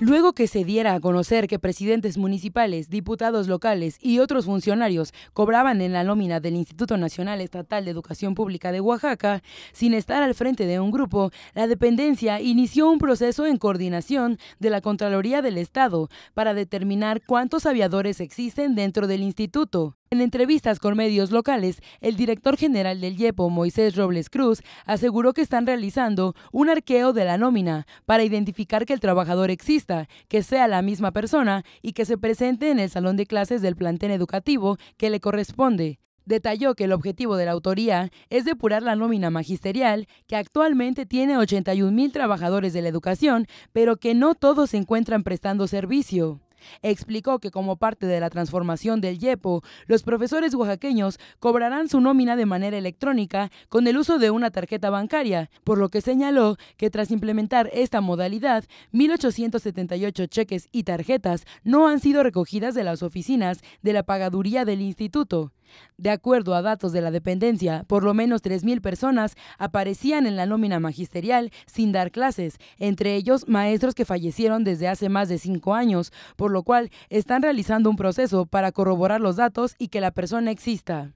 Luego que se diera a conocer que presidentes municipales, diputados locales y otros funcionarios cobraban en la nómina del Instituto Nacional Estatal de Educación Pública de Oaxaca, sin estar al frente de un grupo, la dependencia inició un proceso en coordinación de la Contraloría del Estado para determinar cuántos aviadores existen dentro del instituto. En entrevistas con medios locales, el director general del YEPO, Moisés Robles Cruz, aseguró que están realizando un arqueo de la nómina para identificar que el trabajador existe que sea la misma persona y que se presente en el salón de clases del plantel educativo que le corresponde. Detalló que el objetivo de la autoría es depurar la nómina magisterial, que actualmente tiene 81,000 trabajadores de la educación, pero que no todos se encuentran prestando servicio. Explicó que como parte de la transformación del YEPO, los profesores oaxaqueños cobrarán su nómina de manera electrónica con el uso de una tarjeta bancaria, por lo que señaló que tras implementar esta modalidad, 1.878 cheques y tarjetas no han sido recogidas de las oficinas de la pagaduría del instituto. De acuerdo a datos de la dependencia, por lo menos 3.000 personas aparecían en la nómina magisterial sin dar clases, entre ellos maestros que fallecieron desde hace más de cinco años, por lo cual están realizando un proceso para corroborar los datos y que la persona exista.